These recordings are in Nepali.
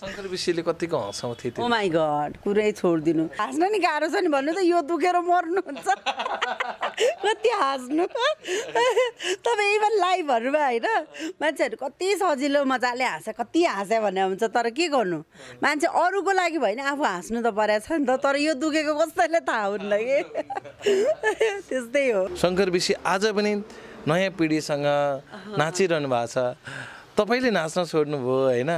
शङ्कर विषयले कतिको हँसाउँथे ओ माई गड कुरै छोडिदिनु हाँस्न नि गाह्रो छ नि भन्नु त यो दुखेर मर्नुहुन्छ कति हाँस्नु तपाईँ इभन लाइभहरूमा होइन मान्छेहरू कति सजिलो मजाले हाँसे कति हाँस्यो भने हुन्छ तर के गर्नु मान्छे अरूको लागि भएन आफू हाँस्नु त परेको छ नि त तर यो दुखेको कसैलाई थाहा हुन्न कि त्यस्तै हो शङ्कर विषय आज पनि नयाँ पिँढीसँग नाचिरहनु भएको छ तपाईँले नाच्न छोड्नुभयो होइन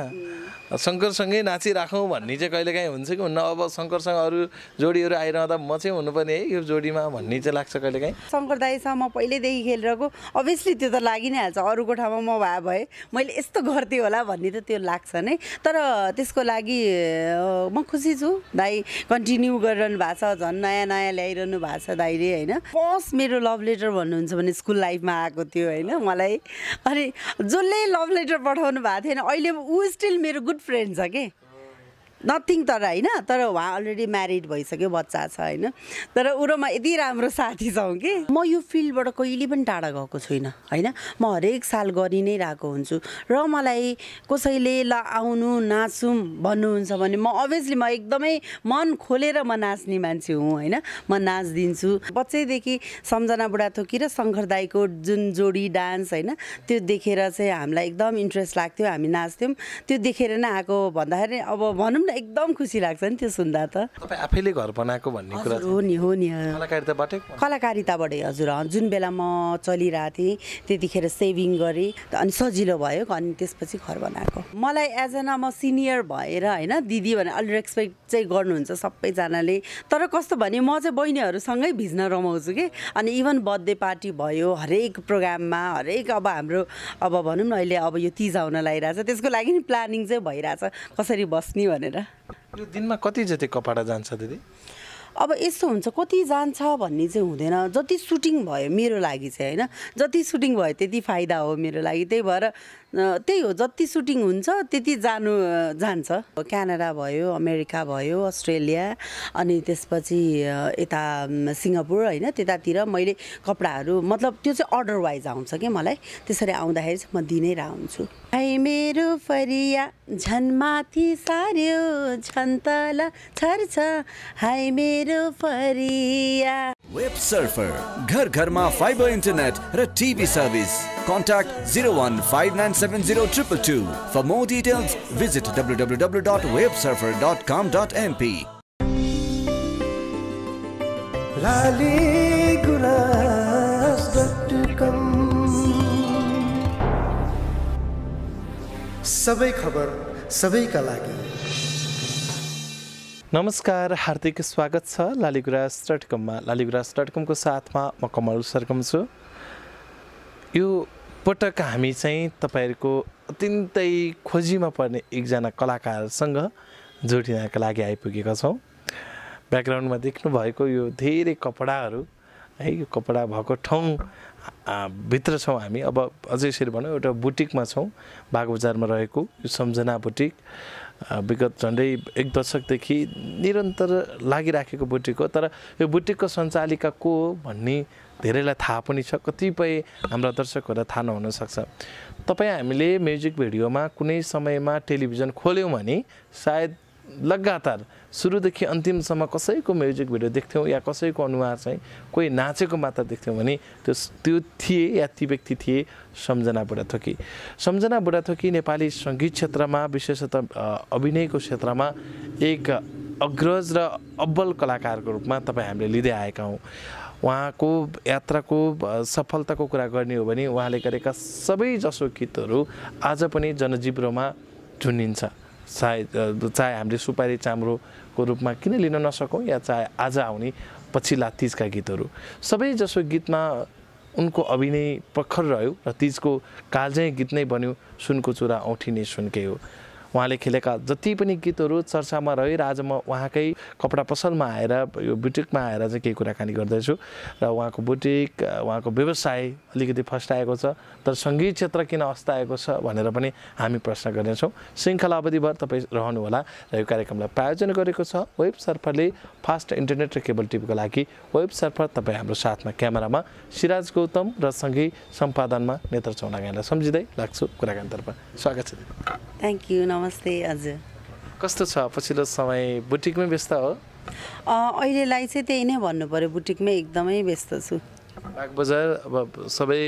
शङ्करसँगै नाचिराखौँ भन्ने चाहिँ कहिलेकाहीँ हुन्छ कि हुन्न अब शङ्करसँग अरू जोडीहरू आइरहँदा म चाहिँ हुनुपर्ने है यो जोडीमा भन्ने चाहिँ लाग्छ कहिलेकाहीँ शङ्कर दाईसँग म पहिल्यैदेखि खेलिरहेको अभियसली त्यो त लागि नै हाल्छ अरूको ठाउँमा म भए भए मैले यस्तो गर्थेँ होला भन्ने त त्यो लाग्छ नै तर त्यसको लागि म खुसी छु दाई कन्टिन्यू गरिरहनु भएको छ झन् नयाँ नयाँ ल्याइरहनु भएको छ दाईले होइन फर्स्ट मेरो लभ लेटर भन्नुहुन्छ भने स्कुल लाइफमा आएको थियो होइन मलाई अनि जसले लभ लेटर पठाउनु भएको थिएन अहिले ऊ स्टिल मेरो गुड फ्रेन्ड छ कि नथिङ तर होइन तर उहाँ अलरेडी म्यारिड भइसक्यो बच्चा छ होइन तर म यति राम्रो साथी छौँ कि म यो फिल्डबाट कहिले पनि टाढा गएको छुइनँ होइन म हरेक साल गरि नै रहेको हुन्छु र मलाई कसैले ल आउनु नाचौँ भन्नुहुन्छ भने म अभियसली म एकदमै मन खोलेर म नाच्ने मान्छे हुँ होइन म नाच नाचिदिन्छु बच्चैदेखि सम्झना बुढा थोकी र शङ्कर दाईको जुन जोडी डान्स होइन त्यो देखेर चाहिँ हामीलाई एकदम इन्ट्रेस्ट लाग्थ्यो हामी नाच्थ्यौँ त्यो देखेर नै आएको भन्दाखेरि अब भनौँ एकदम खुसी लाग्छ नि त्यो सुन्दा त तपाईँ आफैले घर बनाएको भन्ने कुरा हो नि हो नि कलाकारिताबाटै कलाकारिताबाटै हजुर जुन बेला म चलिरहेको थिएँ त्यतिखेर सेभिङ गरेँ अनि सजिलो भयो अनि त्यसपछि घर बनाएको मलाई एज एन म सिनियर भएर होइन दिदी भने अलि रेस्पेक्ट चाहिँ गर्नुहुन्छ सबैजनाले तर कस्तो भने म चाहिँ बहिनीहरूसँगै भिज्न रमाउँछु कि अनि इभन बर्थडे पार्टी भयो हरेक प्रोग्राममा हरेक अब हाम्रो अब भनौँ न अहिले अब यो तिज आउन लागिरहेछ त्यसको लागि नि प्लानिङ चाहिँ भइरहेछ कसरी बस्ने भनेर यो दिनमा कति जति कपडा जान्छ दिदी अब यस्तो हुन्छ कति जान्छ भन्ने चाहिँ हुँदैन जति सुटिङ भयो मेरो लागि चाहिँ होइन जति सुटिङ भयो त्यति फाइदा हो मेरो लागि त्यही भएर त्यही हो जति सुटिङ हुन्छ त्यति जानु जान्छ क्यानाडा भयो अमेरिका भयो अस्ट्रेलिया अनि त्यसपछि यता सिङ्गापुर होइन त्यतातिर मैले कपडाहरू मतलब त्यो चाहिँ अर्डर वाइज आउँछ कि मलाई त्यसरी आउँदाखेरि चाहिँ म दिनै रह हुन्छु है मेरो फरिया झन् माथि सार्यो झन् तल छर्छ हाई मेरो फरिया वेब सर्फर घर घरमा फाइबर इन्टरनेट र TV service Contact 015970222. For more details, visit www.websurfer.com.mp. सबै खबर सबैका लागि नमस्कार हार्दिक स्वागत छ लालीगुराज डट कममा लालीगुराज डट कमको साथमा म कमल सरकम छु यो पटक हामी चाहिँ तपाईँहरूको अत्यन्तै खोजीमा पर्ने एकजना कलाकारसँग जोडिनका लागि आइपुगेका छौँ ब्याकग्राउन्डमा देख्नुभएको यो धेरै कपडाहरू है यो कपडा भएको ठाउँ भित्र छौँ हामी अब अझै यसरी भनौँ एउटा बुटिकमा छौँ बाग बजारमा रहेको यो सम्झना बुटिक विगत झन्डै एक दशकदेखि निरन्तर लागिराखेको बुटिक हो तर यो बुटिकको सञ्चालिका को हो भन्ने धेरैलाई थाहा पनि छ कतिपय हाम्रा दर्शकहरूलाई थाहा नहुनसक्छ तपाईँ हामीले म्युजिक भिडियोमा कुनै समयमा टेलिभिजन खोल्यौँ भने सायद लगातार सुरुदेखि अन्तिमसम्म कसैको म्युजिक भिडियो देख्थ्यौँ या कसैको अनुहार चाहिँ कोही नाचेको मात्र देख्थ्यौँ भने त्यो त्यो थिए या ती व्यक्ति थिए सम्झना बुढाथोकी सम्झना बुढाथोकी नेपाली सङ्गीत क्षेत्रमा विशेषतः अभिनयको क्षेत्रमा एक अग्रज र अब्बल कलाकारको रूपमा तपाईँ हामीले लिँदै आएका हौँ उहाँको यात्राको सफलताको कुरा गर्ने हो भने उहाँले गरेका सबै जसो गीतहरू आज पनि जनजिब्रोमा झुन्डिन्छ सायद चाहे हामीले सुपारी चाम्रोको रूपमा किन लिन नसकौँ या चाहे आज आउने पछिल्ला तिजका गीतहरू सबैजसो गीतमा उनको अभिनय प्रखर रह्यो र तिजको कालजै गीत नै बन्यो सुनको चुरा औँठी नै सुनकै हो उहाँले खेलेका जति पनि गीतहरू चर्चामा रहेर आज म उहाँकै कपडा पसलमा आएर यो बुटिकमा आएर चाहिँ केही कुराकानी गर्दैछु र उहाँको बुटिक उहाँको व्यवसाय अलिकति फस्टाएको छ तर सङ्गीत क्षेत्र किन अस्ताएको छ भनेर पनि हामी प्रश्न गर्नेछौँ श्रृङ्खला अवधिभर तपाईँ रहनुहोला र यो कार्यक्रमलाई प्रायोजन गरेको छ वेब सर्फरले फास्ट इन्टरनेट र केबल टिभीको लागि वेब सर्फर तपाईँ हाम्रो साथमा क्यामेरामा सिराज गौतम र सँगै सम्पादनमा नेत्र गाईलाई सम्झिँदै लाग्छु कुराकानीतर्फ स्वागत छ थ्याङ्क यू नमस्ते हजुर कस्तो छ पछिल्लो समय बुटिकमै व्यस्त हो अहिलेलाई चाहिँ त्यही नै भन्नु पऱ्यो बुटिकमै एकदमै व्यस्त छु बाग बजार अब सबै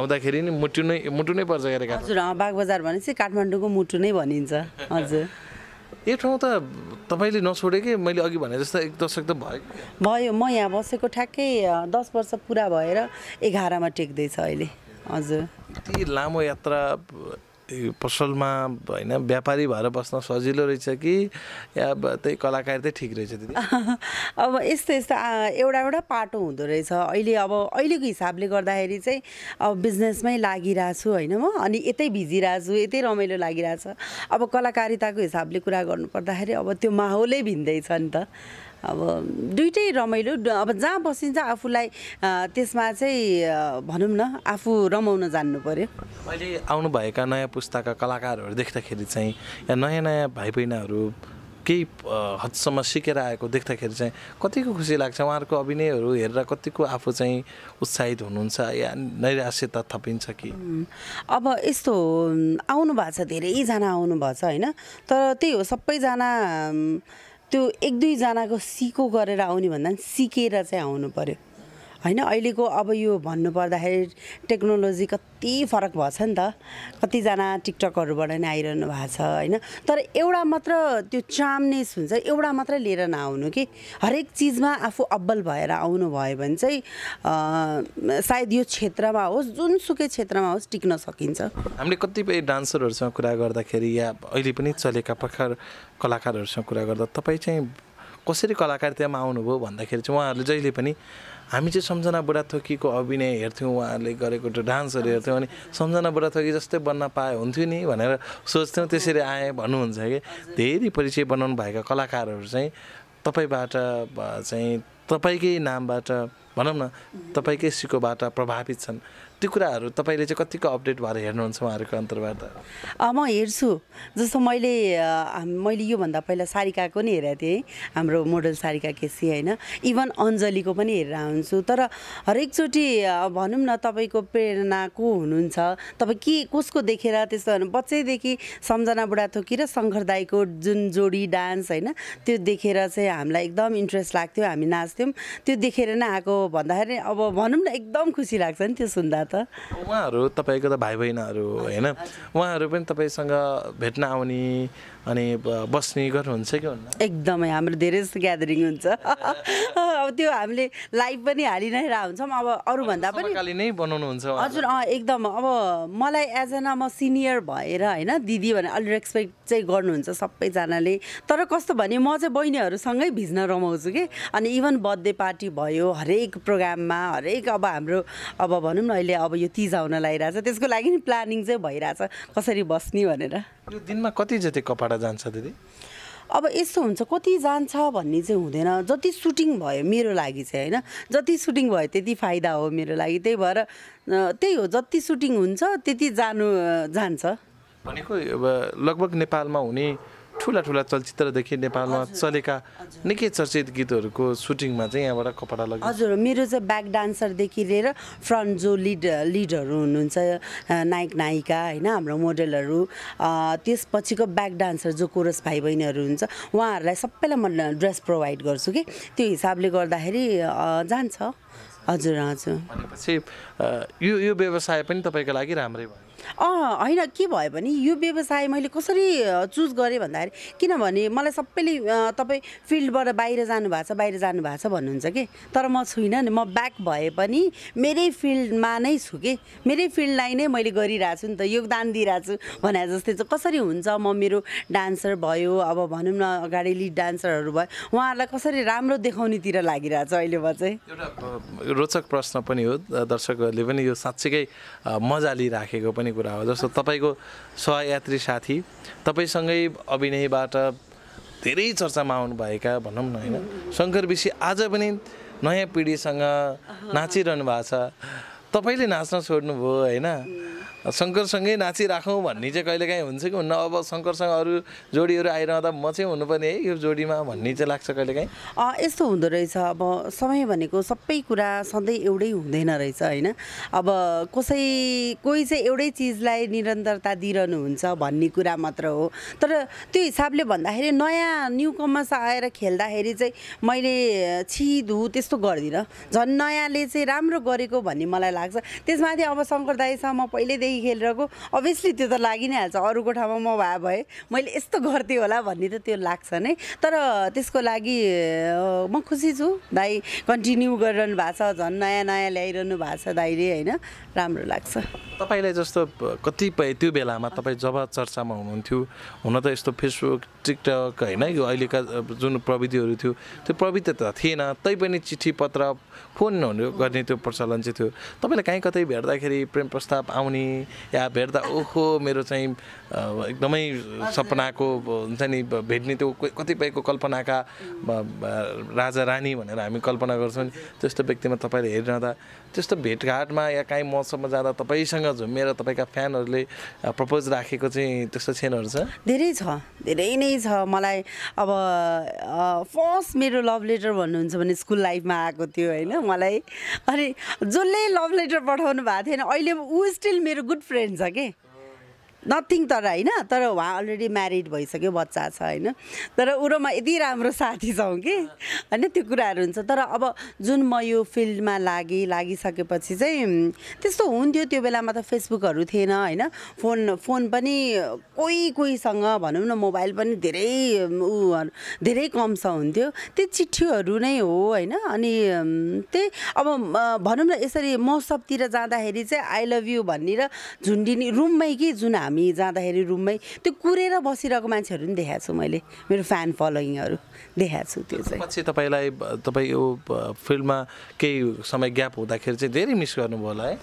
आउँदाखेरि नि मुटु नै मुटु नै पर्छ गरेर हजुर बाग बजार भने चाहिँ काठमाडौँको मुटु नै भनिन्छ हजुर यो ठाउँ त तपाईँले नछोडे कि मैले अघि भने जस्तो एक दशक त भयो भयो म यहाँ बसेको ठ्याक्कै दस वर्ष पुरा भएर एघारमा टेक्दैछ अहिले हजुर यति लामो यात्रा पसलमा होइन व्यापारी भएर बस्न सजिलो रहेछ कि या त्यही कलाकार चाहिँ ठिक रहेछ दिदी अब यस्तो यस्तो एउटा एउटा पाटो हुँदो रहेछ अहिले अब अहिलेको हिसाबले गर्दाखेरि चाहिँ अब बिजनेसमै लागिरहेछु होइन म अनि यतै भिजिरहेछु यतै रमाइलो लागिरहेछ अब कलाकारिताको हिसाबले कुरा गर्नुपर्दाखेरि अब त्यो माहौलै भिन्दैछ नि त अब दुइटै रमाइलो अब जहाँ बसिन्छ आफूलाई त्यसमा चाहिँ भनौँ न आफू रमाउन जान्नु पऱ्यो अहिले आउनुभएका नयाँ पुस्ताका कलाकारहरू देख्दाखेरि चाहिँ या नयाँ नयाँ भाइ बहिनीहरू केही हदसम्म सिकेर आएको देख्दाखेरि चाहिँ कतिको खुसी लाग्छ उहाँहरूको अभिनयहरू हेरेर कतिको आफू चाहिँ उत्साहित हुनुहुन्छ या नैराश्यता थपिन्छ कि अब यस्तो आउनु भएको छ धेरैजना आउनुभएको छ होइन तर त्यही हो सबैजना त्यो एक दुईजनाको सिको गरेर आउने भन्दा पनि सिकेर चाहिँ आउनु पऱ्यो होइन अहिलेको अब यो भन्नुपर्दाखेरि टेक्नोलोजी कति फरक भएछ नि त कतिजना टिकटकहरूबाट नै आइरहनु भएको छ होइन तर एउटा मात्र त्यो चामनेस हुन्छ एउटा मात्र लिएर नआउनु कि हरेक चिजमा आफू अब्बल भएर आउनु भयो भने चाहिँ सायद यो क्षेत्रमा होस् जुनसुकै क्षेत्रमा होस् टिक्न सकिन्छ हामीले कतिपय डान्सरहरूसँग कुरा गर्दाखेरि या अहिले पनि चलेका प्रखर कलाकारहरूसँग कुरा गर्दा तपाईँ चाहिँ कसरी कलाकारितामा आउनुभयो भन्दाखेरि चाहिँ उहाँहरूले जहिले पनि हामी चाहिँ सम्झना बुढाथोकीको अभिनय हेर्थ्यौँ उहाँहरूले गरेको डान्सहरू हेर्थ्यौँ अनि सम्झना बुढाथोकी जस्तै बन्न पाए हुन्थ्यो नि भनेर सोच्थ्यौँ त्यसरी आएँ भन्नुहुन्छ कि धेरै परिचय बनाउनु भएका कलाकारहरू चाहिँ तपाईँबाट चाहिँ तपाईँकै नामबाट भनौँ न तपाईँकै सिकोबाट प्रभावित छन् त्यो कुराहरू तपाईँले चाहिँ कतिको अपडेट भएर हेर्नुहुन्छ उहाँहरूको अन्तर्बाट म हेर्छु जस्तो मैले मैले योभन्दा पहिला सारिकाको नि हेरेको थिएँ है हाम्रो मोडल सारिका केसी होइन इभन अञ्जलीको पनि हेरेर हुन्छु तर हरेकचोटि भनौँ न तपाईँको प्रेरणा को हुनुहुन्छ तपाईँ के कसको देखेर त्यस्तो बच्चैदेखि सम्झना बुढाथोकी र शङ्कर दाईको जुन जोडी डान्स होइन त्यो देखेर चाहिँ हामीलाई एकदम इन्ट्रेस्ट लाग्थ्यो हामी नाच्थ्यौँ त्यो देखेर नै आएको भन्दाखेरि अब भनौँ न एकदम खुसी लाग्छ नि त्यो सुन्दा त उहाँहरू तपाईँको त भाइ बहिनीहरू होइन उहाँहरू पनि तपाईँसँग भेट्न आउने अनि बस्ने गर्नुहुन्छ कि एकदमै हाम्रो धेरै जस्तो ग्यादरिङ हुन्छ अब त्यो हामीले लाइभ पनि हालि नै रहेको हुन्छौँ अब अरूभन्दा पनि नै हुन्छ हजुर अँ एकदम अब मलाई एज एन म सिनियर भएर होइन दिदी भने अलि रेस्पेक्ट चाहिँ गर्नुहुन्छ सबैजनाले तर कस्तो भने म चाहिँ बहिनीहरूसँगै भिज्न रमाउँछु कि अनि इभन बर्थडे पार्टी भयो हरेक प्रोग्राममा हरेक अब हाम्रो अब भनौँ न अहिले अब यो तिज आउन लागिरहेछ त्यसको लागि नि प्लानिङ चाहिँ भइरहेछ कसरी बस्ने भनेर यो दिनमा कति जति कपडा जान्छ दिदी अब यस्तो हुन्छ कति जान्छ भन्ने चाहिँ हुँदैन जति सुटिङ भयो मेरो लागि चाहिँ होइन जति सुटिङ भयो त्यति फाइदा हो मेरो लागि त्यही भएर त्यही हो जति सुटिङ हुन्छ त्यति जानु जान्छ भनेको अब लगभग नेपालमा हुने ठुला ठुला चलचित्रदेखि नेपालमा चलेका निकै चर्चित गीतहरूको सुटिङमा चाहिँ यहाँबाट कपडा लग्यो हजुर मेरो चाहिँ ब्याक डान्सरदेखि लिएर फ्रन्ट जो लिड लिडहरू हुनुहुन्छ नायक नायिका होइन हाम्रो मोडलहरू त्यसपछिको ब्याक डान्सर जो कोरस भाइ बहिनीहरू हुन्छ उहाँहरूलाई सबैलाई म ड्रेस प्रोभाइड गर्छु कि त्यो हिसाबले गर्दाखेरि जान्छ हजुर हजुर भनेपछि यो यो व्यवसाय पनि तपाईँको लागि राम्रै भयो अँ होइन के भयो भने यो व्यवसाय मैले कसरी चुज गरेँ भन्दाखेरि किनभने मलाई सबैले तपाईँ फिल्डबाट बाहिर जानुभएको छ बाहिर जानुभएको छ भन्नुहुन्छ कि तर म छुइनँ नि म ब्याक भए पनि मेरै फिल्डमा नै छु कि मेरै फिल्डलाई नै मैले गरिरहेको छु नि त योगदान दिइरहेको छु भने जस्तै चाहिँ कसरी हुन्छ म मेरो डान्सर भयो अब भनौँ न अगाडि लिड डान्सरहरू भयो उहाँहरूलाई कसरी राम्रो देखाउनेतिर लागिरहेछ अहिले म चाहिँ एउटा रोचक प्रश्न पनि हो दर्शकहरूले पनि यो साँच्चीकै मजा लिइराखेको पनि पर्ने कुरा हो जस्तो तपाईँको सहयात्री साथी तपाईँसँगै अभिनयबाट धेरै चर्चामा आउनुभएका भनौँ न होइन शङ्कर विषी आज पनि नयाँ पिँढीसँग नाचिरहनु भएको छ तपाईँले नाच्न छोड्नुभयो होइन शङ्करसँगै नाचिराखौँ भन्ने चाहिँ कहिलेकाहीँ हुन्छ कि हुन्न अब शङ्करसँग अरू जोडीहरू आइरहँदा म चाहिँ हुनुपर्ने है यो जोडीमा भन्ने चाहिँ लाग्छ कहिलेकाहीँ यस्तो हुँदो रहेछ अब समय भनेको सबै कुरा सधैँ एउटै हुँदैन रहेछ होइन अब कसै कोही चाहिँ एउटै चिजलाई निरन्तरता दिइरहनुहुन्छ भन्ने कुरा मात्र हो तर त्यो हिसाबले भन्दाखेरि नयाँ न्यु कमर्स आएर खेल्दाखेरि चाहिँ मैले छिधु त्यस्तो गर्दिनँ झन् नयाँले चाहिँ राम्रो गरेको भन्ने मलाई लाग्छ लाग्छ त्यसमाथि अब शङ्कर दाईसँग म पहिल्यैदेखि खेलिरहेको अभियसली त्यो त लागि नै हाल्छ अरूको ठाउँमा म भए भए मैले यस्तो गर्थेँ होला भन्ने त त्यो लाग्छ नै तर त्यसको लागि म खुसी छु दाई कन्टिन्यू गरिरहनु भएको छ झन् नयाँ नयाँ ल्याइरहनु भएको छ दाइले होइन राम्रो लाग्छ तपाईँलाई जस्तो कतिपय त्यो बेलामा तपाईँ जब चर्चामा हुनुहुन्थ्यो हुन त यस्तो फेसबुक टिकटक होइन यो अहिलेका जुन प्रविधिहरू थियो त्यो प्रविधि त थिएन तैपनि चिठी पत्र फोन गर्ने त्यो प्रचलन चाहिँ थियो तपाईँलाई काहीँ कतै भेट्दाखेरि प्रेम प्रस्ताव आउने या भेट्दा ओहो मेरो चाहिँ एकदमै सपनाको हुन्छ नि भेट्ने त्यो कतिपयको कल्पनाका राजा रानी भनेर हामी कल्पना गर्छौँ नि त्यस्तो व्यक्तिमा तपाईँले हेरिरहँदा त्यस्तो भेटघाटमा या काहीँ महोत्सवमा जाँदा तपाईँसँग झुमेर तपाईँका फ्यानहरूले प्रपोज राखेको चाहिँ त्यस्तो क्षणहरू छ धेरै छ धेरै नै छ मलाई अब फर्स्ट मेरो लभ लेटर भन्नुहुन्छ भने स्कुल लाइफमा आएको थियो होइन मलाई अनि जसले लभ लेटर पठाउनु भएको थिएन अहिले ऊ स्टिल मेरो गुड फ्रेन्ड छ कि नथिङ तर होइन तर उहाँ अलरेडी म्यारिड भइसक्यो बच्चा छ होइन तर उरोमा यति राम्रो साथी छौँ कि होइन त्यो कुराहरू हुन्छ तर अब जुन म यो फिल्डमा लागि लागिसकेपछि चाहिँ त्यस्तो हुन्थ्यो त्यो बेलामा त फेसबुकहरू थिएन होइन फोन फोन पनि कोही कोहीसँग भनौँ न मोबाइल पनि धेरै ऊ धेरै कम छ हुन्थ्यो त्यो चिठीहरू नै हो होइन अनि त्यही अब भनौँ न यसरी महोत्सवतिर जाँदाखेरि चाहिँ आई लभ यु भन्ने र झुन्डिने रुममै कि जुन हामी हामी जाँदाखेरि रुममै त्यो कुरेर बसिरहेको मान्छेहरू पनि देखाएको छु मैले मेरो फ्यान फलोइङहरू देखाएको छु त्यो चाहिँ पछि तपाईँलाई तपाईँ यो फिल्डमा केही समय ग्याप हुँदाखेरि चाहिँ धेरै मिस गर्नुभयो होला है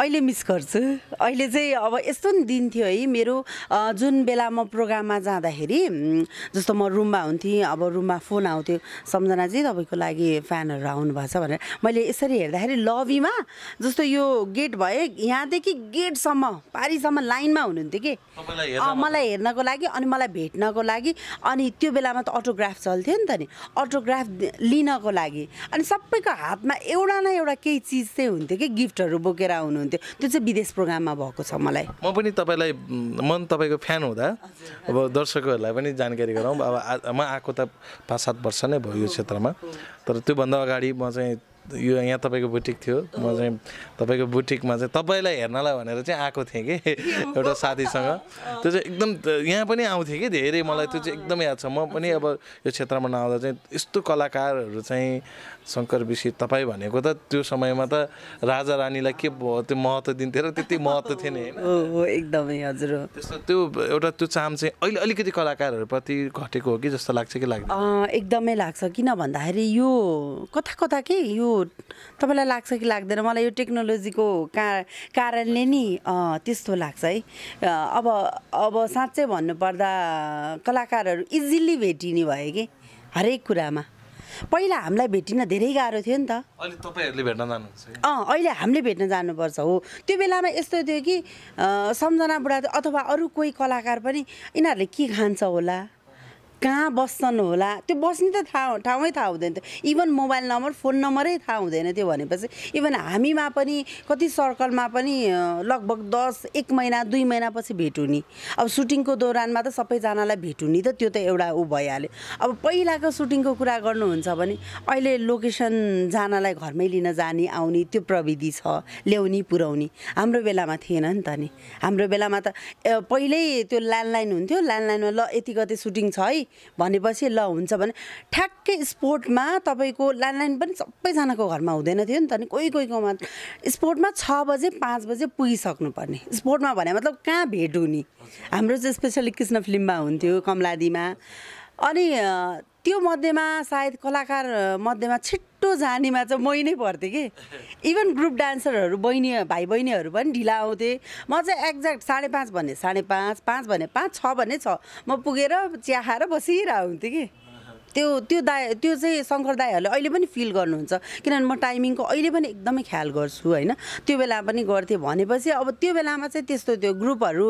अहिले मिस गर्छु अहिले चाहिँ अब यस्तो नि दिन थियो है मेरो जुन बेला म प्रोग्राममा जाँदाखेरि जस्तो म रुममा हुन्थेँ अब रुममा फोन आउँथ्यो सम्झना चाहिँ तपाईँको लागि फ्यानहरू छ भनेर मैले यसरी हेर्दाखेरि लबीमा जस्तो यो गेट भए यहाँदेखि गेटसम्म पारिसम्म लाइनमा हुनुहुन्थ्यो कि मलाई हेर्नको लागि अनि मलाई भेट्नको लागि अनि त्यो बेलामा त अटोग्राफ चल्थ्यो नि त नि अटोग्राफ लिनको लागि अनि सबैको हातमा एउटा न एउटा केही चिज चाहिँ हुन्थ्यो कि गिफ्टहरू बोकेर आउनुहुन्थ्यो हुनुहुन्थ्यो त्यो चाहिँ विदेश प्रोग्राममा भएको छ मलाई म पनि तपाईँलाई मन तपाईँको फ्यान हुँदा अब दर्शकहरूलाई पनि जानकारी गराउँ अब म आएको त पाँच सात वर्ष नै भयो यो क्षेत्रमा तर त्योभन्दा अगाडि म चाहिँ यो यहाँ तपाईँको बुटिक थियो म चाहिँ तपाईँको बुटिकमा चाहिँ तपाईँलाई हेर्नलाई भनेर चाहिँ आएको थिएँ कि एउटा साथीसँग त्यो चाहिँ एकदम यहाँ पनि आउँथेँ कि धेरै मलाई त्यो चाहिँ एकदम याद छ म पनि अब यो क्षेत्रमा नआउँदा चाहिँ यस्तो कलाकारहरू चाहिँ शङ्कर विषी तपाईँ भनेको त त्यो समयमा त राजा रानीलाई के त्यो महत्त्व दिन्थ्यो र त्यति महत्त्व थिएन एकदमै हजुर त्यो एउटा त्यो चाम चाहिँ अहिले अलिकति कलाकारहरूप्रति घटेको हो कि जस्तो लाग्छ कि लाग्छ एकदमै लाग्छ किन भन्दाखेरि यो कता कता के यो तपाईँलाई लाग्छ कि लाग्दैन मलाई यो टेक्नोलोजीको कारणले नि त्यस्तो लाग्छ है अब अब साँच्चै भन्नुपर्दा कलाकारहरू इजिली भेटिने भयो कि हरेक कुरामा पहिला हामीलाई भेटिन धेरै गाह्रो थियो नि त अहिले तपाईँहरूले भेट्न जानुहुन्छ अँ अहिले हामीले भेट्न जानुपर्छ हो त्यो बेलामा यस्तो थियो कि सम्झना बुढा अथवा अरू कोही कलाकार पनि यिनीहरूले के खान्छ होला कहाँ बस्छन् होला त्यो बस्ने त थाहा ठाउँमै थाहा हुँदैन थियो इभन मोबाइल नम्बर फोन नम्बरै थाहा हुँदैन थियो भनेपछि इभन हामीमा पनि कति सर्कलमा पनि लगभग दस एक महिना दुई महिनापछि भेट हुने अब सुटिङको दौरानमा त सबैजनालाई भेट हुने त त्यो त एउटा ऊ भइहाल्यो अब पहिलाको सुटिङको कुरा गर्नुहुन्छ भने अहिले लोकेसन जानलाई घरमै लिन जाने आउने त्यो प्रविधि छ ल्याउने पुऱ्याउने हाम्रो बेलामा थिएन नि त नि हाम्रो बेलामा त पहिल्यै त्यो ल्यान्डलाइन हुन्थ्यो ल्यान्डलाइनमा ल यति गते सुटिङ छ है भनेपछि ल हुन्छ भने ठ्याक्कै स्पोर्टमा तपाईँको ल्यान्डलाइन पनि सबैजनाको घरमा हुँदैन थियो नि त अनि कोही कोही कोमा स्पोर्टमा छ बजे पाँच बजे पुगिसक्नुपर्ने स्पोर्टमा भने मतलब कहाँ भेट हुने हाम्रो चाहिँ स्पेसली कृष्ण फिल्ममा हुन्थ्यो कमलादीमा अनि त्यो मध्येमा सायद कलाकार मध्येमा छिट्टो जानेमा चाहिँ मै नै पर्थेँ कि इभन ग्रुप डान्सरहरू बहिनी भाइ बहिनीहरू पनि ढिला आउँथे म चाहिँ एक्ज्याक्ट साढे पाँच भने साढे पाँच पाँच भने पाँच छ भने छ म पुगेर चिया खाएर बसिरहेको हुन्थेँ कि त्यो त्यो दाय त्यो चाहिँ शङ्कर दाईहरूले अहिले पनि फिल गर्नुहुन्छ किनभने म टाइमिङको अहिले पनि एकदमै ख्याल गर्छु होइन त्यो बेला पनि गर्थेँ भनेपछि अब त्यो बेलामा चाहिँ त्यस्तो त्यो ग्रुपहरू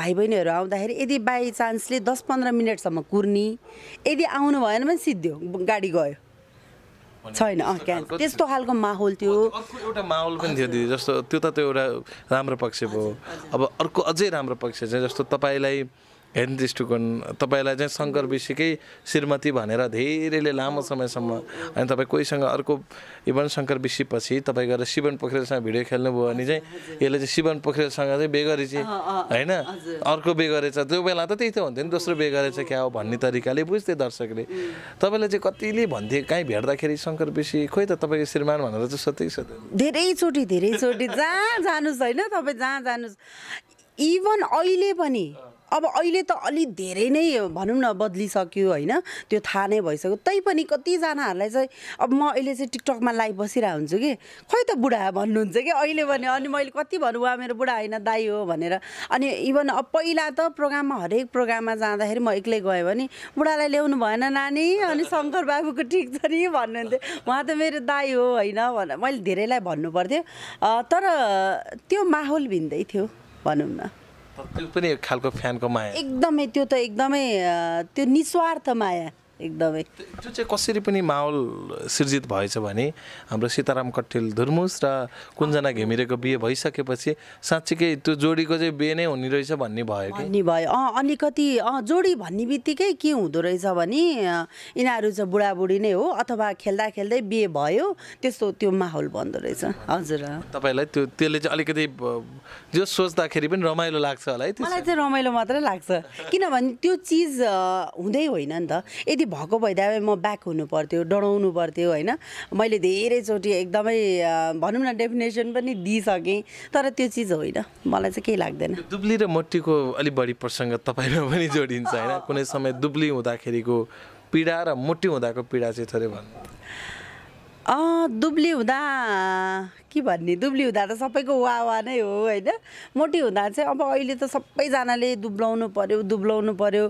भाइ बहिनीहरू आउँदाखेरि यदि बाई चान्सले दस पन्ध्र मिनटसम्म कुर्नी यदि आउनु भएन भने सिद्धो गाडी गयो छैन त्यस्तो खालको माहौल थियो एउटा माहौल पनि थियो दिदी जस्तो त्यो त त्यो एउटा राम्रो पक्ष भयो अब अर्को अझै राम्रो पक्ष चाहिँ जस्तो तपाईँलाई हेड दृष्टिकोण तपाईँलाई चाहिँ शङ्कर विषीकै श्रीमती भनेर धेरैले लामो समयसम्म अनि तपाईँ कोहीसँग अर्को इभन शङ्कर विषी पछि तपाईँ गएर शिवन पोखरेलसँग भिडियो खेल्नुभयो भने चाहिँ यसले चाहिँ शिवन पोखरेलसँग चाहिँ बेगरी चाहिँ होइन अर्को बेगरेछ त्यो बेला त त्यही त हुन्थ्यो नि दोस्रो बेगरेछ क्या हो भन्ने तरिकाले बुझ्थे दर्शकले तपाईँले चाहिँ कतिले भन्थे कहीँ भेट्दाखेरि शङ्कर विषी खोइ त तपाईँको श्रीमान भनेर चाहिँ सोध्दै सोध्दै धेरैचोटि धेरैचोटि जहाँ जानुहोस् होइन तपाईँ जहाँ जानुहोस् इभन अहिले पनि अब अहिले त अलि धेरै नै भनौँ न बद्लिसक्यो होइन त्यो थाहा नै भइसक्यो तैपनि कतिजनाहरूलाई चाहिँ अब म अहिले चाहिँ टिकटकमा लाइभ बसिरहेको हुन्छु कि खोइ त बुढा भन्नुहुन्छ कि अहिले भने अनि मैले कति भन्नु वा मेरो बुढा होइन दाई हो भनेर अनि इभन अब पहिला त प्रोग्राममा हरेक प्रोग्राममा जाँदाखेरि म एक्लै गएँ भने बुढालाई ल्याउनु भएन नानी अनि शङ्कर बाबुको ठिक छ नि भन्नुहुन्थ्यो उहाँ त मेरो दाई हो होइन भनेर मैले धेरैलाई भन्नु पर्थ्यो तर त्यो माहौल भिन्दै थियो भनौँ न त्यो पनि एक खालको फ्यानको माया एकदमै त्यो त एकदमै त्यो निस्वार्थ माया एकदमै त्यो चाहिँ कसरी पनि माहौल सिर्जित भएछ भने हाम्रो सीताराम कट्टेल धुर्मुस र कुञ्जना घिमिरेको बिहे भइसकेपछि साँच्चीकै त्यो जोडीको चाहिँ बिहे नै हुने रहेछ भन्ने भयो भन्ने भयो अँ अलिकति अँ जोडी भन्ने बित्तिकै के हुँदो रहेछ भने यिनीहरू चाहिँ बुढाबुढी नै हो अथवा खेल्दा खेल्दै बिहे भयो त्यस्तो त्यो माहौल भन्दो रहेछ हजुर तपाईँलाई त्यो त्यसले चाहिँ अलिकति जो सोच्दाखेरि पनि रमाइलो लाग्छ होला है मलाई चाहिँ रमाइलो मात्रै लाग्छ किनभने त्यो चिज हुँदै होइन नि त यदि भएको भइदिए म ब्याक हुनु पर्थ्यो डढाउनु पर्थ्यो होइन मैले धेरैचोटि एकदमै भनौँ न डेफिनेसन पनि दिइसकेँ तर त्यो चिज होइन मलाई चाहिँ केही लाग्दैन दुब्ली र मट्टीको अलिक बढी प्रसङ्ग तपाईँमा पनि जोडिन्छ होइन कुनै समय दुब्ली हुँदाखेरिको पीडा र मोटी हुँदाको पीडा चाहिँ थोरै भन्नु दुब्ली हुँदा के भन्ने दुब्ली हुँदा त सबैको वा वा नै हो होइन मोटी हुँदा चाहिँ अब अहिले त सबैजनाले दुब्लाउनु पऱ्यो दुब्लाउनु पऱ्यो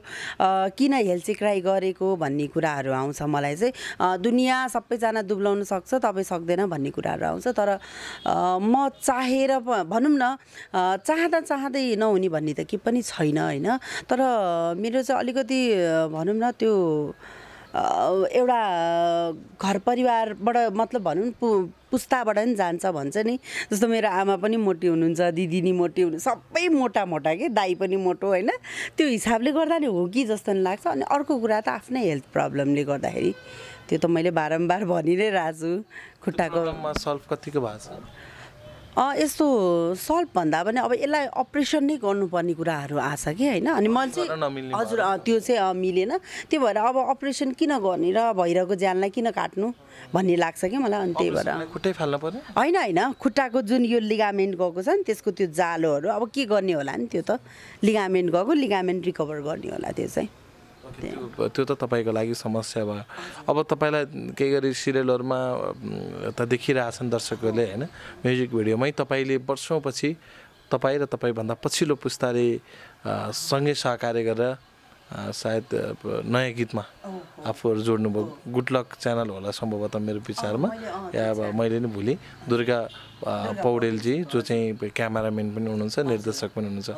किन हेलचिक्राइ गरेको भन्ने कुराहरू आउँछ मलाई चाहिँ दुनियाँ सबैजना दुब्लाउनु सक्छ तपाईँ सक्दैन भन्ने कुराहरू आउँछ तर म चाहेर भनौँ न चाहँदा चाहँदै नहुने भन्ने त के पनि छैन होइन तर मेरो चाहिँ अलिकति भनौँ न त्यो एउटा घर परिवारबाट मतलब भनौँ पु पुस्ताबाट नि जान्छ भन्छ नि जस्तो मेरो आमा पनि मोटी हुनुहुन्छ दिदी नि मोटी हुनु सबै मोटा मोटा के दाई पनि मोटो होइन त्यो हिसाबले गर्दा नि हो कि जस्तो नि लाग्छ अनि अर्को कुरा त आफ्नै हेल्थ प्रब्लमले गर्दाखेरि त्यो त मैले बारम्बार भनि नै रहेको छु खुट्टाको सल्भ कतिको भएको छ यस्तो सल्भ भन्दा पनि अब यसलाई अपरेसन नै गर्नुपर्ने कुराहरू आछ कि होइन अनि मैले चाहिँ हजुर त्यो चाहिँ मिलेन त्यही भएर अब अपरेसन किन गर्ने र भइरहेको ज्यानलाई किन काट्नु भन्ने लाग्छ कि मलाई अनि त्यही भएर खुट्टै फाल्नु पर्यो होइन होइन खुट्टाको जुन यो लिगामेन्ट गएको छ नि त्यसको त्यो जालोहरू अब के गर्ने होला नि त्यो त लिगामेन्ट गएको लिगामेन्ट रिकभर गर्ने होला त्यो चाहिँ त्यो त तपाईँको लागि समस्या भयो अब तपाईँलाई केही गरी सिरियलहरूमा त देखिरहेछन् दर्शकहरूले होइन म्युजिक भिडियोमै तपाईँले वर्षौँ पछि तपाईँ र तपाईँभन्दा पछिल्लो पुस्ताले सँगै सहकार्य गरेर सायद नयाँ गीतमा आफूहरू जोड्नुभयो गुड लक च्यानल होला सम्भवतः मेरो विचारमा या अब मैले नि भुलेँ दुर्गा पौडेलजी जो चाहिँ क्यामेराम्यान पनि हुनुहुन्छ निर्देशक पनि हुनुहुन्छ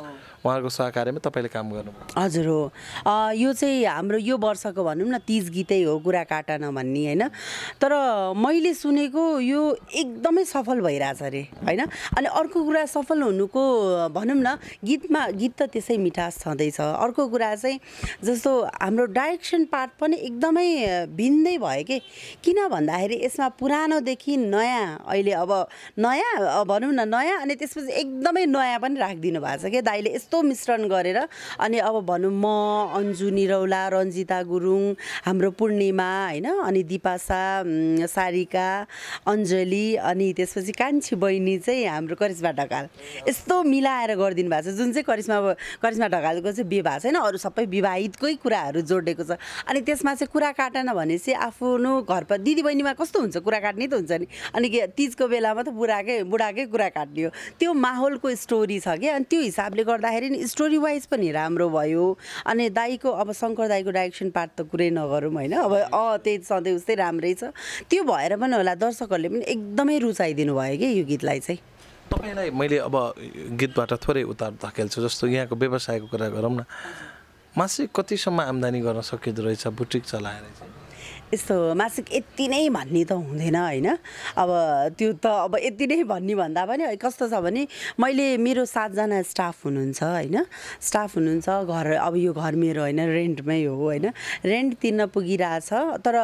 उहाँको सहकार्यमा तपाईँले काम गर्नु हजुर हो यो चाहिँ हाम्रो यो वर्षको भनौँ न तिज गीतै हो कुरा काटन भन्ने होइन तर मैले सुनेको यो एकदमै सफल भइरहेछ अरे होइन अनि अर्को कुरा सफल हुनुको भनौँ न गीतमा गीत त त्यसै मिठास छँदैछ अर्को कुरा चाहिँ जस्तो हाम्रो डाइरेक्सन पार्ट पनि एकदमै भिन्दै भयो कि किन भन्दाखेरि यसमा पुरानोदेखि नयाँ अहिले अब नयाँ भनौँ न नयाँ अनि त्यसपछि एकदमै नयाँ पनि राखिदिनु भएको छ क्या दाइले यस्तो मिश्रण गरेर अनि अब भनौँ म अन्जु निरौला रन्जिता गुरुङ हाम्रो पूर्णिमा होइन अनि दिपासा सारिका अञ्जली अनि त्यसपछि कान्छी बहिनी चाहिँ हाम्रो करिश्मा ढकाल यस्तो मिलाएर गरिदिनु भएको छ जुन चाहिँ करिश्मा करिश्मा ढकालको चाहिँ विवाह छैन अरू सबै विवाहितकै कुराहरू जोडेको छ अनि त्यसमा चाहिँ कुरा काटेन भने चाहिँ आफ्नो घर दिदीबहिनीमा कस्तो हुन्छ कुरा काट्ने त हुन्छ नि अनि तिजको बेलामा त पुरा बुढाकै बुढाकै कुरा काटिदियो त्यो माहौलको स्टोरी छ क्या अनि त्यो हिसाबले गर्दाखेरि नि स्टोरी वाइज पनि राम्रो भयो अनि दाईको अब शङ्कर दाईको डाइरेक्सन पार्ट त कुरै नगरौँ होइन अब अँ त्यही सधैँ उस्तै राम्रै छ त्यो भएर पनि होला दर्शकहरूले पनि एकदमै रुचाइदिनु भयो कि यो गीतलाई चाहिँ तपाईँलाई मैले अब गीतबाट थोरै उतार धकेल्छु जस्तो यहाँको व्यवसायको कुरा गरौँ न मासिक कतिसम्म आम्दानी गर्न सकिँदो रहेछ बुटिक चलाएर चाहिँ यस्तो मासिक यति नै भन्ने त हुँदैन होइन अब त्यो त अब यति नै भन्ने भन्दा पनि कस्तो छ भने मैले मेरो सातजना स्टाफ हुनुहुन्छ होइन स्टाफ हुनुहुन्छ घर अब यो घर मेरो होइन रेन्टमै हो होइन रेन्ट तिर्न पुगिरहेछ तर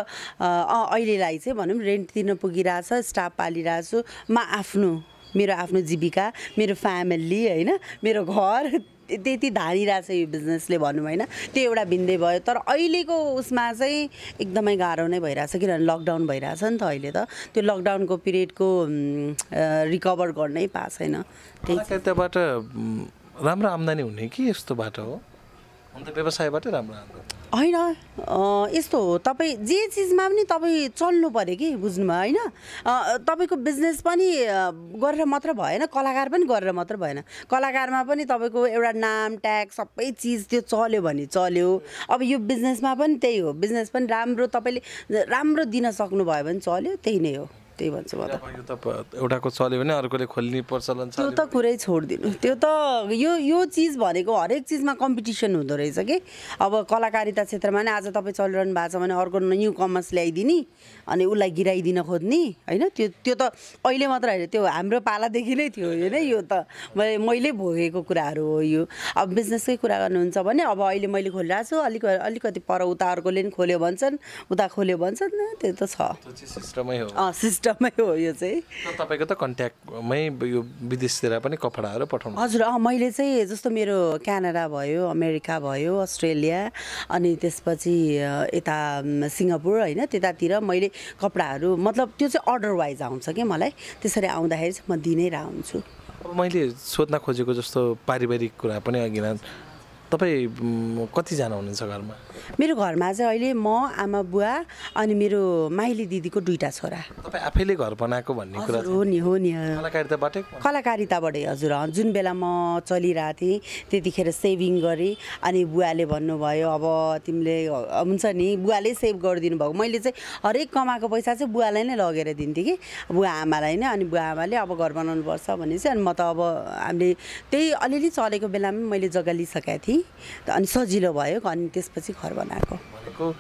अहिलेलाई चाहिँ भनौँ रेन्ट तिर्न पुगिरहेछ स्टाफ पालिरहेछु म आफ्नो मेरो आफ्नो जीविका मेरो फ्यामिली होइन मेरो घर त्यति धारिरहेछ यो बिजनेसले भनौँ होइन त्यो एउटा भिन्दै भयो तर अहिलेको उसमा चाहिँ एकदमै गाह्रो नै भइरहेछ किनभने लकडाउन भइरहेछ नि त अहिले त त्यो लकडाउनको पिरियडको रिकभर गर्नै पाएको छैन त्यही त्यहाँबाट राम्रो आम्दानी हुने कि यस्तो बाटो हो व्यवसायबाटै राम्रो होइन यस्तो हो तपाईँ जे चिजमा पनि तपाईँ चल्नु पऱ्यो कि बुझ्नुभयो होइन तपाईँको बिजनेस पनि गरेर मात्र भएन कलाकार पनि गरेर मात्र भएन कलाकारमा पनि तपाईँको एउटा नाम ट्याग सबै चिज त्यो चल्यो भने चल्यो अब यो बिजनेसमा पनि त्यही हो बिजनेस पनि राम्रो तपाईँले राम्रो दिन सक्नुभयो भने चल्यो त्यही नै हो त्यही भन्छु म त एउटाको चल्यो भने अर्कोले खोल्ने प्रचलन त्यो त कुरै छोडिदिनु त्यो त यो यो चिज भनेको हरेक चिजमा कम्पिटिसन हुँदो रहेछ कि अब कलाकारिता क्षेत्रमा नै आज तपाईँ चलिरहनु भएको छ भने अर्को न्यु कमर्स ल्याइदिने अनि उसलाई गिराइदिन खोज्ने होइन त्यो त्यो त अहिले मात्र होइन त्यो हाम्रो पालादेखि नै थियो होइन यो त मैले मैले भोगेको कुराहरू हो यो अब बिजनेसकै कुरा गर्नुहुन्छ भने अब अहिले मैले खोलिरहेको छु अलिक अलिकति पर उता अर्कोले पनि खोल्यो भन्छन् उता खोल्यो भन्छन् त्यो त छ सिस्टमै हो सिस्टमै हो यो चाहिँ तपाईँको त कन्ट्याक्टमै यो विदेशतिर पनि कपडाहरू पठाउनु हजुर अँ मैले चाहिँ जस्तो मेरो क्यानाडा भयो अमेरिका भयो अस्ट्रेलिया अनि त्यसपछि यता सिङ्गापुर होइन त्यतातिर मैले कपडाहरू मतलब त्यो चाहिँ अर्डर वाइज आउँछ क्या मलाई त्यसरी आउँदाखेरि चाहिँ म दिनै रहन्छु मैले सोध्न खोजेको जस्तो पारिवारिक कुरा पनि अघि तपाईँ कतिजना हुनुहुन्छ घरमा मेरो घरमा चाहिँ अहिले म आमा बुवा अनि मेरो माइली दिदीको दुइटा छोरा तपाईँ आफैले घर बनाएको भन्ने कुरा हो नि हो नि कलाकारिताबाटै कलाकारिताबाटै हजुर जुन बेला म चलिरहेको थिएँ त्यतिखेर सेभिङ गरेँ अनि बुवाले भन्नुभयो अब तिमीले हुन्छ नि बुवाले सेभ गरिदिनु भएको मैले चाहिँ हरेक कमाएको पैसा चाहिँ बुवालाई नै लगेर दिन्थेँ कि बुवा आमालाई नै अनि बुवा आमाले अब घर बनाउनुपर्छ चाहिँ अनि म त अब हामीले त्यही अलिअलि चलेको बेलामा मैले जग्गा लिइसकेको थिएँ अनि सजिलो भयो अनि त्यसपछि घर बनाएको भनेको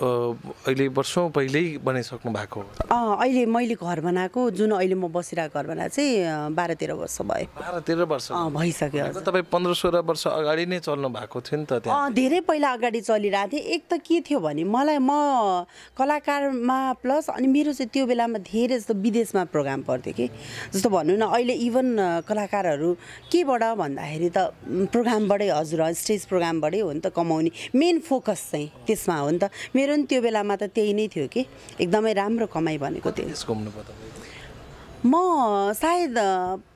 अहिले वर्षौँ पहिल्यै बनाइसक्नु भएको अहिले मैले घर बनाएको जुन अहिले म बसिरहेको घर बनाएको चाहिँ बाह्र तेह्र वर्ष भयो बाह्र तेह्र वर्ष भइसक्यो तपाईँ पन्ध्र सोह्र वर्ष अगाडि नै चल्नु भएको थियो नि त त्यहाँ धेरै पहिला अगाडि चलिरहेको थिएँ एक त के थियो भने मलाई म कलाकारमा प्लस अनि मेरो चाहिँ त्यो बेलामा धेरै जस्तो विदेशमा प्रोग्राम पर्थ्यो कि जस्तो भनौँ न अहिले इभन कलाकारहरू केबाट भन्दाखेरि त प्रोग्रामबाटै हजुर स्टेज प्रोग्रामबाटै हो नि त कमाउने मेन फोकस चाहिँ त्यसमा हो नि त मेरो नि त्यो बेलामा त त्यही नै थियो कि एकदमै राम्रो कमाइ भनेको थियो म सायद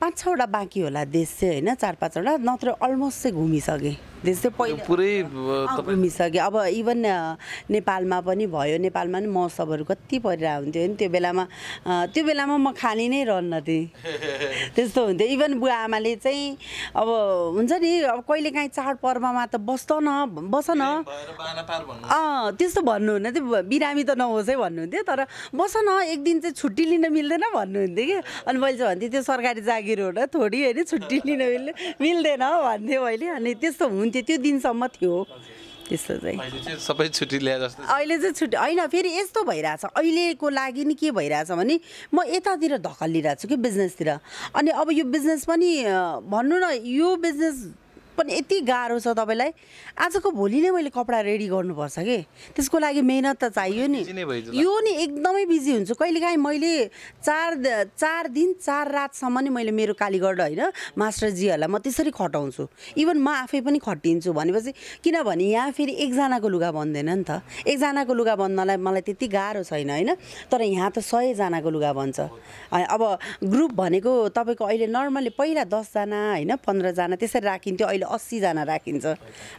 पाँच छवटा बाँकी होला देश चाहिँ होइन चार पाँचवटा नत्र अलमोस्ट चाहिँ घुमिसकेँ त्यस्तै पहिला पुरै अब इभन नेपालमा पनि भयो नेपालमा पनि महोत्सवहरू कति परिरहेको हुन्थ्यो नि त्यो बेलामा त्यो बेलामा म खाली नै रहन्न थिएँ त्यस्तो हुन्थ्यो इभन बुवा आमाले चाहिँ अब हुन्छ नि अब कहिले काहीँ चाडपर्वमा त बस्छ न बस न अँ त्यस्तो भन्नुहुन्न त्यो बिरामी त नहोस् है भन्नुहुन्थ्यो तर बस न एक दिन चाहिँ छुट्टी लिन मिल्दैन भन्नुहुन्थ्यो कि अनि मैले चाहिँ भन्थेँ त्यो सरकारी जागिर हो थोडी होइन छुट्टी लिन मिल्दैन मिल्दैन मैले अनि त्यस्तो हुन्थ्यो हुन्थ्यो त्यो दिनसम्म थियो त्यस्तो चाहिँ सबै छुट्टी ल्याए जस्तो अहिले चाहिँ छुट्टी होइन फेरि यस्तो भइरहेछ अहिलेको लागि नि के भइरहेछ भने म यतातिर धकल लिइरहेको छु कि बिजनेसतिर अनि अब यो बिजनेस पनि भन्नु न यो बिजनेस पनि यति गाह्रो छ तपाईँलाई आजको भोलि नै मैले कपडा रेडी गर्नुपर्छ कि त्यसको लागि मेहनत त चाहियो नि यो नि एकदमै बिजी हुन्छु कहिलेकाहीँ मैले चार चार दिन चार रातसम्म नि मैले मेरो कालीगढ होइन मास्टरजीहरूलाई म त्यसरी खटाउँछु इभन म आफै पनि खटिन्छु भनेपछि किनभने यहाँ फेरि एकजनाको लुगा बन्दैन नि त एकजनाको लुगा बन्नलाई मलाई त्यति गाह्रो छैन होइन तर यहाँ त सयजनाको लुगा बन्छ अब ग्रुप भनेको तपाईँको अहिले नर्मली पहिला दसजना होइन पन्ध्रजना त्यसरी राखिन्थ्यो अहिले अहिले अस्सीजना राखिन्छ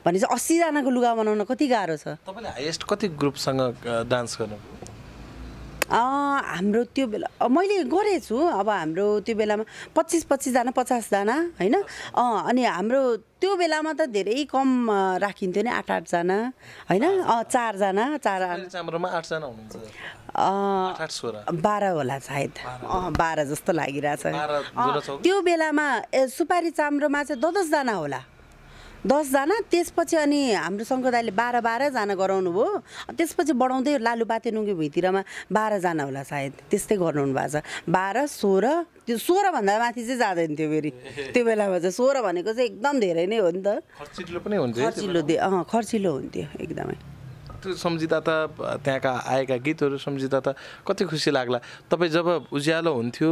भनेपछि अस्सीजनाको लुगा बनाउन कति गाह्रो छ तपाईँले हाइएस्ट कति ग्रुपसँग डान्स गर्नु हाम्रो त्यो बेला मैले गरेछु अब हाम्रो त्यो बेलामा पच्चिस पच्चिसजना पचासजना होइन अनि हाम्रो त्यो बेलामा त धेरै कम राखिन्थ्यो नि आठ आठजना होइन चारजना चार बाह्र होला सायद बाह्र जस्तो लागिरहेछ त्यो बेलामा सुपारी चाम्रोमा चाहिँ दस दसजना होला दसजना त्यसपछि अनि हाम्रो सङ्कदायले बाह्र बाह्रजना गराउनु भयो त्यसपछि बढाउँदै लालुपाते नुङ्गे भुइँतिरमा बाह्रजना होला सायद त्यस्तै गर्नुहुनु भएको छ बाह्र सोह्र त्यो सोह्रभन्दा माथि चाहिँ जाँदैन थियो फेरि त्यो बेलामा चाहिँ सोह्र भनेको चाहिँ एकदम धेरै नै हो नि त खर्चिलो पनि हुन्छ खर्चिलो अँ खर्चिलो हुन्थ्यो एकदमै त्यो त त्यहाँका आएका गीतहरू सम्झिँदा त कति खुसी लाग्ला तपाईँ जब उज्यालो हुन्थ्यो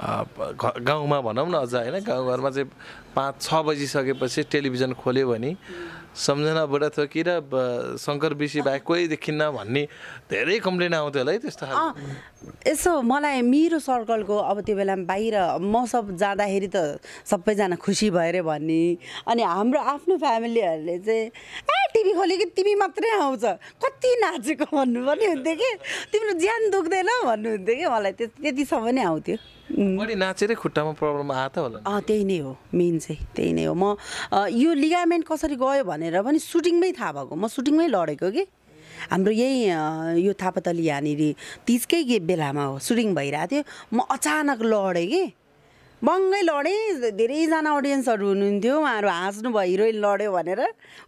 गाउँमा भनौँ न अझ होइन गाउँघरमा चाहिँ पाँच छ बजिसकेपछि टेलिभिजन खोल्यो भने सम्झना बुढा कि र शङ्कर विषी बाहेक कोही देखिन्न भन्ने धेरै कम्प्लेन आउँथ्यो होला है त्यस्तो खालको यसो मलाई मेरो सर्कलको अब त्यो बेला बाहिर म सब जाँदाखेरि त सबैजना खुसी भएर भन्ने अनि हाम्रो आफ्नो फ्यामिलीहरूले चाहिँ ए टिभी खोले कि तिमी मात्रै आउँछ कति नाचेको भन्नु पनि हुन्थ्यो कि तिम्रो ज्यान दुख्दैन भन्नुहुन्थ्यो कि मलाई त्यो त्यतिसम्म नै आउँथ्यो नाचेरै खुट्टामा प्रब्लम त होला अँ त्यही नै हो मेन चाहिँ त्यही नै हो म यो लिगामेन्ट कसरी गयो भनेर पनि सुटिङमै थाहा भएको म सुटिङमै लडेको कि हाम्रो यही यो थापातली यहाँनिर तिजकै बेलामा हो सुटिङ भइरहेको थियो म अचानक लडेँ कि बङ्गै लडेँ धेरैजना अडियन्सहरू हुनुहुन्थ्यो उहाँहरू भयो हिरोइन लड्यो भनेर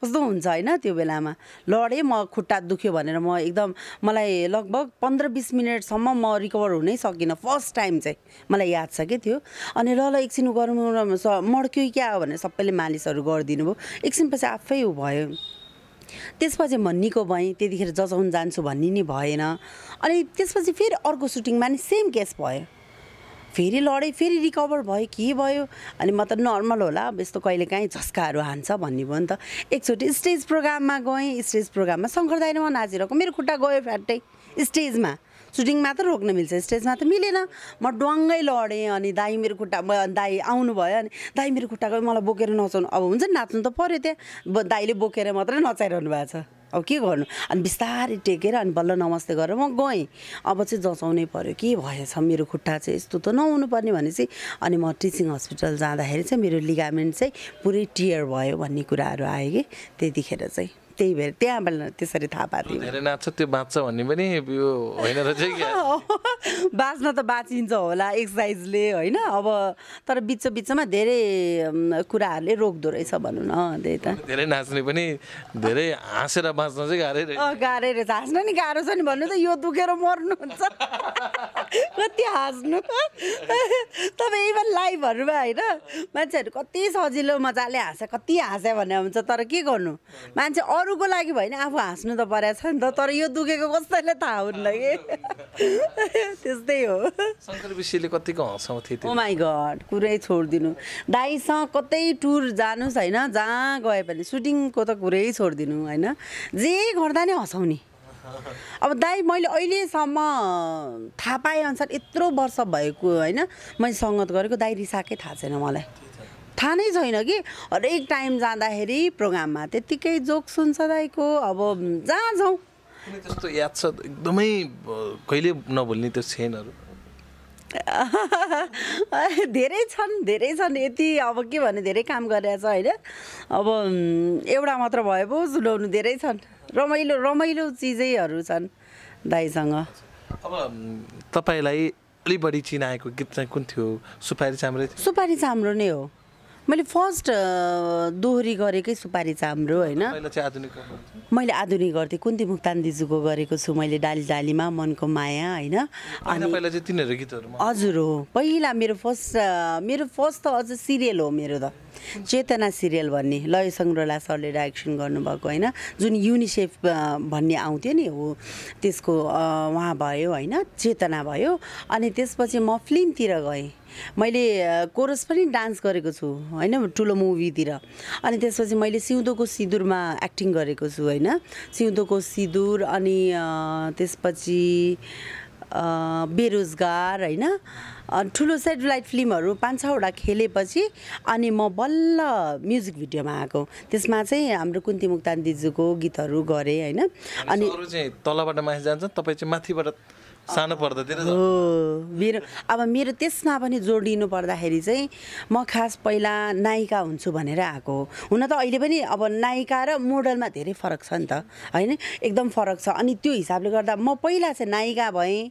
कस्तो हुन्छ होइन त्यो बेलामा लडेँ म खुट्टा दुख्यो भनेर म एकदम मलाई लगभग पन्ध्र बिस मिनटसम्म म रिकभर हुनै सकिनँ फर्स्ट टाइम चाहिँ मलाई याद छ कि त्यो अनि ल ल एकछिन गरौँ मड्क्यो क्या हो भनेर सबैले मालिसहरू गरिदिनु भयो एकछिन पछि आफै भयो त्यसपछि म निको भएँ त्यतिखेर जजाउन जान्छु भन्ने नि भएन अनि त्यसपछि फेरि अर्को सुटिङमा नि सेम केस भयो फेरि लडेँ फेरि रिकभर भयो के भयो अनि म त नर्मल होला अब यस्तो काहीँ झस्काहरू हान्छ भन्ने भयो नि त एकचोटि स्टेज प्रोग्राममा गएँ स्टेज प्रोग्राममा शङ्कर दाइनमा म नाचिरहेको मेरो खुट्टा गयो फ्याट्टै स्टेजमा सुटिङमा मात्र रोक्न मिल्छ स्टेजमा त मिलेन म डङ्गै लडेँ अनि दाई मेरो खुट्टा दाई भयो अनि दाई मेरो खुट्टाको मलाई बोकेर नचाउनु अब हुन्छ नि नाच्नु त पऱ्यो त्यहाँ दाईले बोकेर मात्रै नचाइरहनु भएको छ अब के गर्नु अनि बिस्तारै टेकेर अनि बल्ल नमस्ते गरेर म गएँ अब चाहिँ जचाउनै पऱ्यो के भएछ मेरो खुट्टा चाहिँ यस्तो त नहुनु पर्ने भने चाहिँ अनि म टिचिङ हस्पिटल जाँदाखेरि चाहिँ मेरो लिगामेन्ट चाहिँ पुरै टियर भयो भन्ने कुराहरू आयो कि त्यतिखेर चाहिँ त्यही भएर त्यहाँबाट त्यसरी थाहा पाएको धेरै नाच्छ त्यो बाँच्छ भन्ने पनि यो होइन बाँच्न त बाँचिन्छ होला एक्सर्साइजले होइन अब तर बिच बिचमा धेरै कुराहरूले रोक्दो रहेछ भनौँ न त्यही त धेरै नाच्ने पनि धेरै हाँसेर बाँच्न चाहिँ गाह्रै रहेछ गाह्रै रहेछ हाँस्न नि गाह्रो छ नि भन्नु त यो दुखेर मर्नुहुन्छ कति हाँस्नु तपाईँ इभन लाइभहरूमा होइन मान्छेहरू कति सजिलो मजाले हाँस्यो कति हाँस्यो भने हुन्छ तर के गर्नु मान्छे अरूको लागि भएन आफू हाँस्नु त परेको छ नि त तर यो दुखेको कसैलाई थाहा हुन्न कि त्यस्तै हो विषयले कतिको हँसाउँथे माई घट कुरै छोडिदिनु दाइसँग कतै टुर जानुहोस् होइन जहाँ गए पनि सुटिङको त कुरै छोडिदिनु होइन जे गर्दा नै हँसाउने अब दाई मैले अहिलेसम्म थाहा पाएअनुसार यत्रो वर्ष भएको होइन मैले सङ्गत गरेको दाई रिसाकै थाहा छैन मलाई थाहा नै छैन कि हरेक टाइम जाँदाखेरि प्रोग्राममा त्यत्तिकै जोक सुन्छ दाईको अब जहाँ जाउँ त्यस्तो याद छ एकदमै कहिले नभुल्ने त्यो क्षणहरू धेरै छन् धेरै छन् यति अब के भने धेरै काम गरिरहेको छ होइन अब एउटा मात्र भए पो सुनाउनु धेरै छन् रमाइलो रमाइलो चिजैहरू छन् दाइसँग अब तपाईँलाई अलि बढी चिनाएको गीत चाहिँ कुन थियो सुपारी चाम्रो सुपारी चाम्रो नै हो मैले फर्स्ट दोहोरी गरेकै सुपारी हाम्रो होइन मैले आधुनिक गर्थेँ कुन्ती मुक्तान दिजुको गरेको छु मैले डाली डालीमा मनको माया होइन हजुर हो पहिला मेरो फर्स्ट मेरो फर्स्ट त अझ सिरियल हो मेरो त चेतना सिरियल भन्ने लय सङ्ग्रला सरले डाइरेक्सन गर्नुभएको होइन जुन युनिसेफ भन्ने आउँथ्यो नि हो त्यसको उहाँ भयो होइन चेतना भयो अनि त्यसपछि म फिल्मतिर गएँ मैले कोरस पनि डान्स गरेको छु होइन ठुलो मुभीतिर अनि त्यसपछि मैले सिउँदोको सिँदुरमा एक्टिङ गरेको छु होइन सिउँदोको सिँदुर अनि त्यसपछि बेरोजगार होइन ठुलो सेटेलाइट फिल्महरू पाँच छवटा खेलेपछि अनि म बल्ल म्युजिक भिडियोमा आएको त्यसमा चाहिँ हाम्रो कुन्ती मुक्तान दिजुको गीतहरू गरेँ होइन अनि तलबाट माथि जान्छ तपाईँ चाहिँ माथिबाट सानो पर्दातिर हो मेरो अब मेरो त्यसमा पनि जोडिनु पर्दाखेरि चाहिँ म खास पहिला नायिका हुन्छु भनेर आएको हो हुन त अहिले पनि अब नायिका र मोडलमा धेरै फरक छ नि त होइन एकदम फरक छ अनि त्यो हिसाबले गर्दा म पहिला चाहिँ नायिका भएँ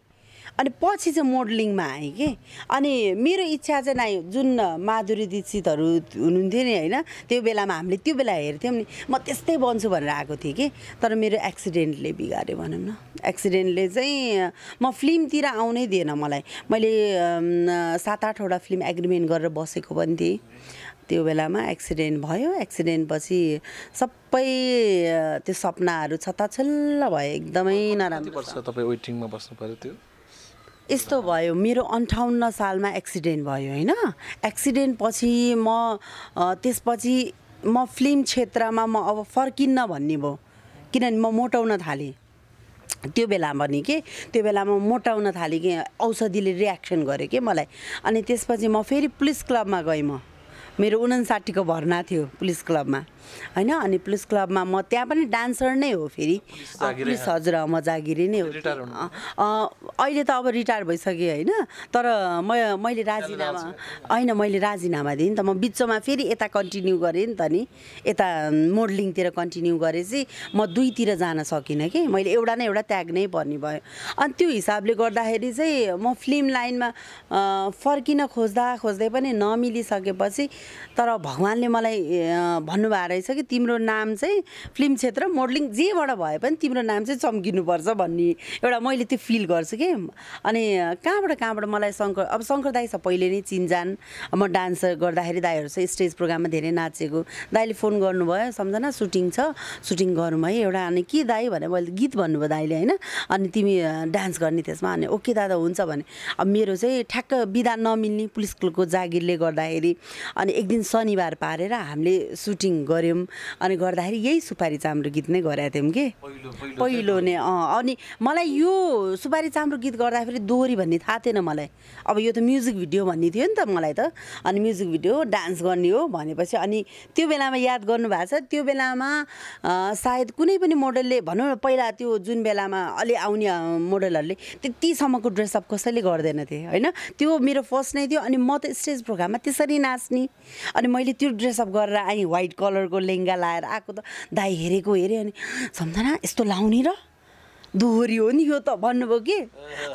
अनि पछि चाहिँ मोडलिङमा आएँ कि अनि मेरो इच्छा चाहिँ नाइ जुन माधुरी दीक्षितहरू हुनुहुन्थ्यो नि होइन त्यो बेलामा हामीले त्यो बेला हेर्थ्यौँ नि म त्यस्तै बन्छु भनेर आएको थिएँ कि तर मेरो एक्सिडेन्टले बिगाऱ्यो भनौँ न एक्सिडेन्टले चाहिँ म फिल्मतिर आउनै दिएन मलाई मैले सात आठवटा फिल्म एग्रिमेन्ट गरेर बसेको पनि थिएँ त्यो बेलामा एक्सिडेन्ट भयो पछि सबै त्यो सपनाहरू छताछल्ल भयो एकदमै नराम्रो तपाईँ वेटिङमा बस्नु पऱ्यो त्यो यस्तो भयो मेरो अन्ठाउन्न सालमा एक्सिडेन्ट भयो होइन एक्सिडेन्ट पछि म त्यसपछि म फिल्म क्षेत्रमा म अब फर्किन्न भन्ने भयो किनभने म मोटाउन थालेँ त्यो बेला भने के त्यो बेला म मोटाउन थालेँ कि औषधिले रियाक्सन गरेँ कि मलाई अनि त्यसपछि म फेरि पुलिस क्लबमा गएँ म मेरो उनासाठीको भर्ना थियो पुलिस क्लबमा होइन अनि पुलिस क्लबमा म त्यहाँ पनि डान्सर नै हो फेरि पुलिस हजुर म जागिरी नै हो अहिले त अब रिटायर भइसकेँ होइन तर म मैले राजीनामा होइन मैले राजीनामा दिएँ नि त म बिचमा फेरि यता कन्टिन्यू गरेँ नि त नि यता मोडलिङतिर कन्टिन्यू चाहिँ म दुईतिर जान सकिनँ कि मैले एउटा न एउटा त्याग नै पर्ने भयो अनि त्यो हिसाबले गर्दाखेरि चाहिँ म फिल्म लाइनमा फर्किन खोज्दा खोज्दै पनि नमिलिसकेपछि तर भगवान्ले मलाई भन्नुभएको रहेछ कि तिम्रो नाम चाहिँ फिल्म क्षेत्र मोडलिङ जेबाट भए पनि तिम्रो नाम चाहिँ चम्किनुपर्छ भन्ने एउटा मैले त्यो फिल गर्छु कि अनि कहाँबाट कहाँबाट मलाई शङ्कर अब शङ्कर दाई छ पहिले नै चिन्जान म डान्स गर्दाखेरि दाईहरू चाहिँ स्टेज प्रोग्राममा धेरै नाचेको दाईले फोन गर्नुभयो सम्झना सुटिङ छ सुटिङ गरौँ है एउटा अनि के दाई भने मैले गीत भन्नुभयो दाईले होइन अनि तिमी डान्स गर्ने त्यसमा अनि ओके दादा हुन्छ भने अब मेरो चाहिँ ठ्याक्क बिदा नमिल्ने पुलिसको जागिरले गर्दाखेरि अनि हामीले एक दिन शनिबार पारेर हामीले सुटिङ गऱ्यौँ अनि गर्दाखेरि यही सुपारी चाम्रो गीत नै गरेका थियौँ कि पहिलो नै अँ अनि मलाई यो सुपारी चाम्रो गीत गर्दाखेरि दोहोरी भन्ने थाहा थिएन मलाई अब यो त म्युजिक भिडियो भन्ने थियो नि त मलाई त अनि म्युजिक भिडियो डान्स गर्ने हो भनेपछि अनि त्यो बेलामा याद गर्नुभएको छ त्यो बेलामा सायद कुनै पनि मोडलले भनौँ न पहिला त्यो जुन बेलामा अलि आउने मोडलहरूले त्यतिसम्मको ड्रेसअप कसैले गर्दैनथे होइन त्यो मेरो फर्स्ट नै थियो अनि म त स्टेज प्रोग्राममा त्यसरी नाच्ने अनि मैले त्यो ड्रेसअप गरेर आएँ वाइट कलरको लेहङ्गा लाएर आएको त दाई हेरेको हेरेँ अनि सम्झना यस्तो लाउने र दोहोरी हो नि यो त भन्नुभयो कि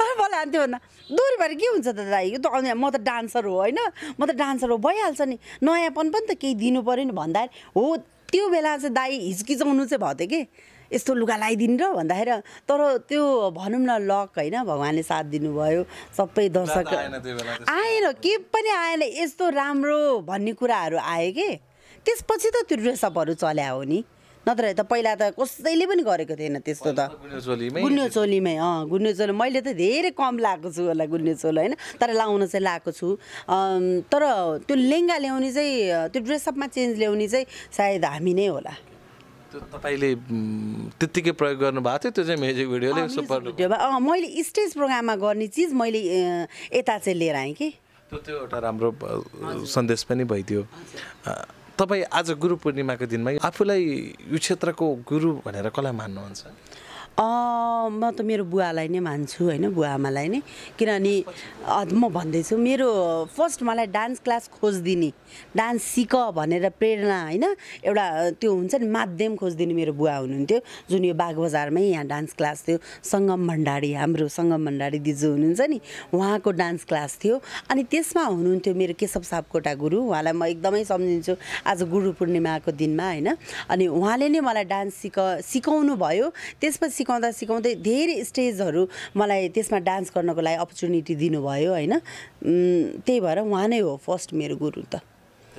मलाई अन्त्यो भन्दा दोहोरी भएर के हुन्छ त दाई यो त अनि म त डान्सर हो होइन म त डान्सर हो भइहाल्छ नि नयाँपन पनि त केही दिनु पऱ्यो नि भन्दाखेरि हो त्यो बेला चाहिँ दाई हिचकिचाउनु चाहिँ भएको थियो कि यस्तो लुगा लगाइदिनु र भन्दाखेरि तर त्यो भनौँ न लक होइन भगवान्ले साथ दिनुभयो सबै दर्शक आएन के पनि आएन यस्तो राम्रो भन्ने कुराहरू आयो कि त्यसपछि त त्यो ड्रेसअपहरू चल्या हो नि नत्र त पहिला त कसैले पनि गरेको थिएन त्यस्तो त गुन्यो चोलीमै अँ गुन्यो चोली मैले त धेरै कम लगाएको छु होला गुन्यो चोलो होइन तर लाउन चाहिँ लगाएको छु तर त्यो लेहङ्गा ल्याउने चाहिँ त्यो ड्रेसअपमा चेन्ज ल्याउने चाहिँ सायद हामी नै होला तपाईँले त्यत्तिकै प्रयोग गर्नुभएको थियो त्यो चाहिँ म्युजिक भिडियोले सुपर मैले स्टेज प्रोग्राममा गर्ने चिज मैले यता चाहिँ लिएर आएँ कि त्यो त्यो एउटा राम्रो सन्देश पनि भइदियो तपाईँ आज गुरु पूर्णिमाको दिनमा आफूलाई यो क्षेत्रको गुरु भनेर कसलाई मान्नुहुन्छ म त मेरो बुवालाई नै मान्छु होइन बुवा आमालाई नै किनभने म भन्दैछु मेरो फर्स्ट मलाई डान्स क्लास खोजिदिने डान्स सिक भनेर प्रेरणा होइन एउटा त्यो हुन्छ नि माध्यम खोजिदिने मेरो बुवा हुनुहुन्थ्यो जुन यो बाघ बजारमै यहाँ डान्स क्लास थियो सङ्गम भण्डारी हाम्रो सङ्गम भण्डारी दिजु हुनुहुन्छ नि उहाँको डान्स क्लास थियो अनि त्यसमा हुनुहुन्थ्यो मेरो केशव सापकोटा गुरु उहाँलाई म एकदमै सम्झिन्छु आज गुरु पूर्णिमाको दिनमा होइन अनि उहाँले नै मलाई डान्स सिक सिकाउनु भयो त्यसपछि सिकाउँदा सिकाउँदै धेरै स्टेजहरू मलाई त्यसमा डान्स गर्नको लागि अपर्च्युनिटी दिनुभयो होइन त्यही भएर उहाँ नै हो फर्स्ट मेरो गुरु त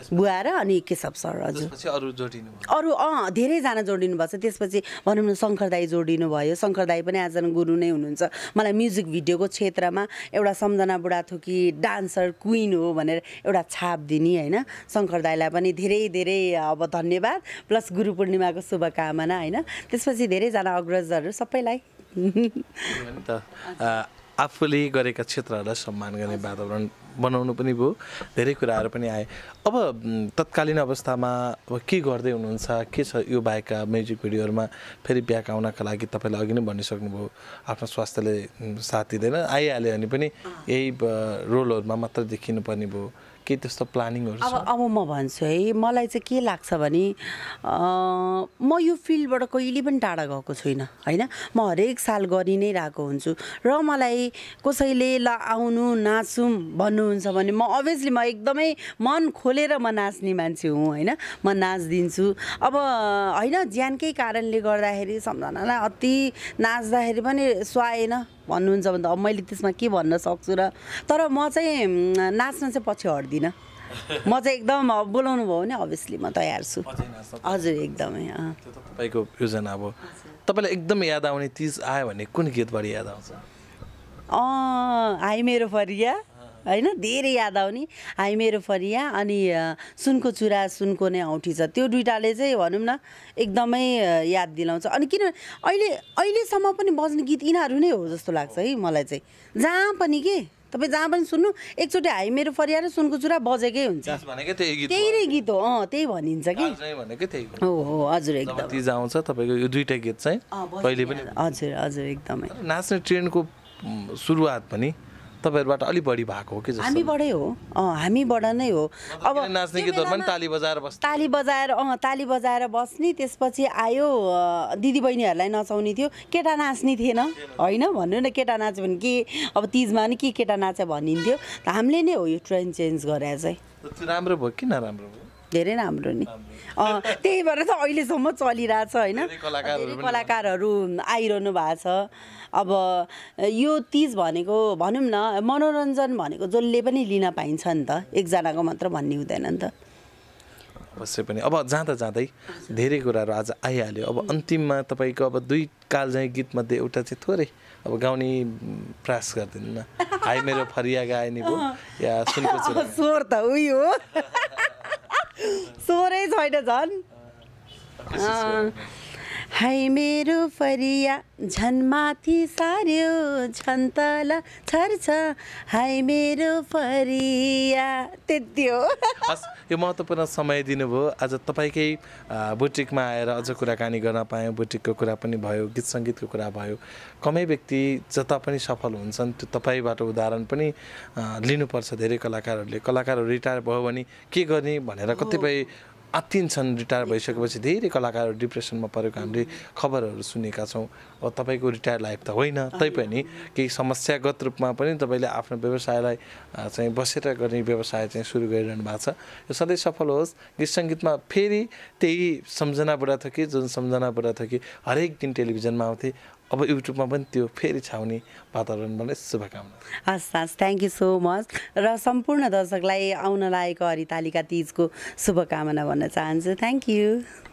बुवा र अनि केशव सर हजुर अरू अँ धेरैजना जोडिनु भएको छ त्यसपछि भनौँ न शङ्कर दाई जोडिनु भयो शङ्कर दाई पनि आजन गुरु नै हुनुहुन्छ मलाई म्युजिक भिडियोको क्षेत्रमा एउटा सम्झना बुढाथोकी डान्सर क्विन हो भनेर एउटा छाप दिने होइन शङ्कर दाईलाई पनि धेरै धेरै अब धन्यवाद प्लस गुरु पूर्णिमाको शुभकामना होइन त्यसपछि धेरैजना अग्रजहरू सबैलाई आफूले गरेका क्षेत्रहरूलाई सम्मान गर्ने वातावरण बनाउनु पनि भयो धेरै कुराहरू पनि आए अब तत्कालीन अवस्थामा अब के गर्दै हुनुहुन्छ के छ यो बाहेक म्युजिक भिडियोहरूमा फेरि ब्याक आउनका लागि तपाईँले अघि नै भनिसक्नुभयो आफ्नो स्वास्थ्यले साथ दिँदैन आइहाल्यो भने पनि यही रोलहरूमा मात्र देखिनुपर्ने भयो के त्यस्तो प्लानिङहरू अब अब म भन्छु है मलाई चाहिँ के लाग्छ भने म यो फिल्डबाट कहिले पनि टाढा गएको छुइनँ होइन म हरेक साल गरि नै रहेको हुन्छु र मलाई कसैले ल आउनु नाचौँ भन्नुहुन्छ भने म अभियसली म एकदमै मन खोलेर म नाच्ने मान्छे हुँ होइन म नाचिदिन्छु अब होइन ज्यानकै कारणले गर्दाखेरि सम्झनालाई अति नाच्दाखेरि पनि सुहाएन भन्नुहुन्छ भने त अब मैले त्यसमा के भन्न सक्छु र तर म चाहिँ नाच्न चाहिँ पछि हट्दिनँ म चाहिँ एकदम बोलाउनु भयो भने अभियसली म तयार छु हजुर एकदमै तपाईँको योजना अब तपाईँलाई एकदम याद आउने चिज आयो भने कुन गीतबाट याद आउँछ आई मेरो फरिया होइन धेरै याद आउने हाई मेरो फरिया अनि सुनको चुरा सुनको नै औँठी छ त्यो दुइटाले चाहिँ भनौँ न एकदमै याद दिलाउँछ अनि किन अहिले अहिलेसम्म पनि बज्ने गीत यिनीहरू नै हो जस्तो लाग्छ है मलाई चाहिँ जहाँ पनि के तपाईँ जहाँ पनि सुन्नु एकचोटि हाई मेरो फरिया र सुनको चुरा बजेकै हुन्छ त्यही नै गीत हो अँ त्यही भनिन्छ कि हो हजुर एकदम तपाईँको यो दुइटा गीत चाहिँ हजुर हजुर एकदमै नाच्ने ट्रेन्डको सुरुवात पनि तपाईँहरूबाट अलिक बढी भएको हो कि हामीबाटै हो अँ हामीबाट नै हो अब नाच्ने गीतहरू पनि ताली बजाएर बस् ताली बजाएर अँ ताली बजाएर बस्ने त्यसपछि आयो दिदीबहिनीहरूलाई नचाउने थियो केटा नाच्ने थिएन होइन भन्नु न केटा नाच्यो भने के अब तिजमा नि के केटा नाच्यो भनिन्थ्यो हामीले नै हो यो ट्रेन्ड चेन्ज गरेर चाहिँ राम्रो भयो कि नराम्रो भयो धेरै राम्रो नि त्यही भएर त अहिलेसम्म चलिरहेछ होइन कलाकारहरू आइरहनु भएको छ अब यो तिज भनेको भनौँ न मनोरञ्जन भनेको जसले पनि लिन पाइन्छ नि त एकजनाको मात्र भन्ने हुँदैन नि त अवश्य पनि अब जाँदा जाँदै धेरै कुराहरू आज आइहाल्यो अब अन्तिममा तपाईँको अब दुई काल चाहिँ गीतमध्ये एउटा चाहिँ थोरै अब गाउने प्रयास गरिदिनु न हाई मेरो फरिया गाए नि या सुनको स्वर त उही स्वरै छैन झन् हाई मेरो फरिया झन्माथि सार्यो झन् तल छर्छ हाई मेरो फरिया त्यति हो यो महत्त्वपूर्ण समय दिनुभयो आज तपाईँकै बुटिकमा आएर अझ कुराकानी गर्न पायौँ बुटिकको कुरा पनि भयो गीत सङ्गीतको कुरा भयो कमै व्यक्ति जता पनि सफल हुन्छन् त्यो तपाईँबाट उदाहरण पनि लिनुपर्छ धेरै कलाकारहरूले कलाकारहरू रिटायर भयो भने के गर्ने भनेर कतिपय आत्तिन्छन् रिटायर भइसकेपछि धेरै कलाकारहरू डिप्रेसनमा परेको हामीले खबरहरू सुनेका छौँ अब तपाईँको रिटायर लाइफ त होइन तैपनि केही समस्यागत रूपमा पनि तपाईँले आफ्नो व्यवसायलाई चाहिँ बसेर गर्ने व्यवसाय चाहिँ सुरु गरिरहनु भएको छ यो सधैँ सफल होस् गीत सङ्गीतमा फेरि त्यही सम्झना कि जुन सम्झना कि हरेक दिन टेलिभिजनमा आउँथे अब युट्युबमा पनि त्यो फेरि छाउने वातावरणबाट शुभकामना हस् हस् थ्याङ्क यू सो मच र सम्पूर्ण दर्शकलाई आउन लागेको हरितालिका तिजको शुभकामना भन्न चाहन्छु थ्याङ्क यू